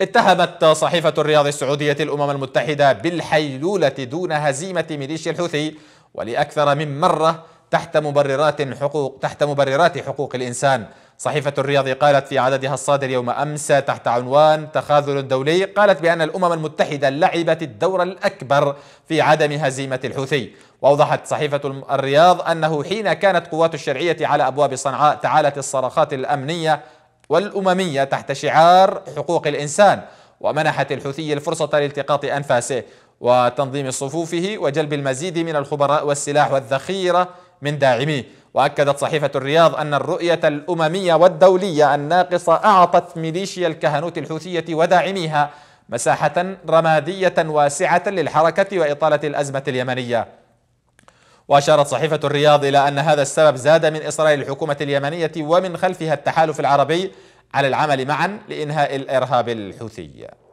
اتهمت صحيفة الرياض السعودية الأمم المتحدة بالحيلولة دون هزيمة ميليشيا الحوثي ولأكثر من مرة تحت مبررات حقوق تحت مبررات حقوق الإنسان صحيفة الرياض قالت في عددها الصادر يوم أمس تحت عنوان تخاذل دولي قالت بأن الأمم المتحدة لعبت الدور الأكبر في عدم هزيمة الحوثي وأوضحت صحيفة الرياض أنه حين كانت قوات الشرعية على أبواب صنعاء تعالت الصرخات الأمنية والأممية تحت شعار حقوق الإنسان ومنحت الحوثي الفرصة لالتقاط أنفاسه وتنظيم صفوفه وجلب المزيد من الخبراء والسلاح والذخيرة من داعميه وأكدت صحيفة الرياض أن الرؤية الأممية والدولية الناقصة أعطت ميليشيا الكهنوت الحوثية وداعميها مساحة رمادية واسعة للحركة وإطالة الأزمة اليمنية وأشارت صحيفة الرياض إلى أن هذا السبب زاد من إصرار الحكومة اليمنية ومن خلفها التحالف العربي على العمل معا لإنهاء الإرهاب الحوثي